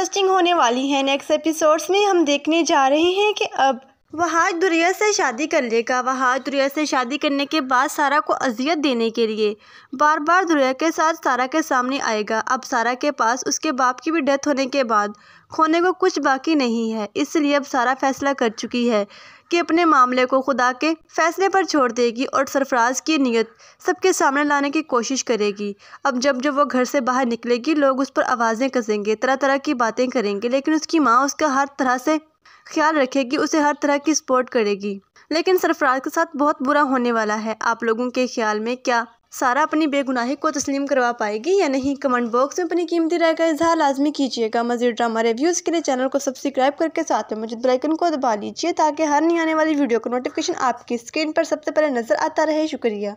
interesting होने वाली है नेक्स्ट एपिसोड्स में हम देखने जा रहे हैं कि अब वहाज दुरिया से शादी कर लेगा वहाज दुरिया से शादी करने के बाद सारा को अजियत देने के लिए बार बार दुरिया के साथ सारा के सामने आएगा अब सारा के पास उसके बाप की भी डेथ होने के बाद खोने को कुछ बाकी नहीं है इसलिए अब सारा फैसला कर चुकी है कि अपने मामले को खुदा के फैसले पर छोड़ देगी और सरफराज की नीयत सबके सामने लाने की कोशिश करेगी अब जब जब वो घर से बाहर निकलेगी लोग उस पर आवाज़ें कसेंगे तरह तरह की बातें करेंगे लेकिन उसकी माँ उसका हर तरह से ख्याल रखेगी उसे हर तरह की सपोर्ट करेगी लेकिन सरफराज के साथ बहुत बुरा होने वाला है आप लोगों के ख्याल में क्या सारा अपनी बेगुनाही को तस्लीम करवा पाएगी या नहीं कमेंट बॉक्स में अपनी कीमती राय का इजहार लाजमी कीजिएगा मजीद ड्रामा रिव्यूज़ के लिए चैनल को सब्सक्राइब करके साथ में मुझे बेलाइकन को दबा लीजिए ताकि हर नई आने वाली वीडियो का नोटिफिकेशन आपकी स्क्रीन पर सबसे पहले नजर आता रहे शुक्रिया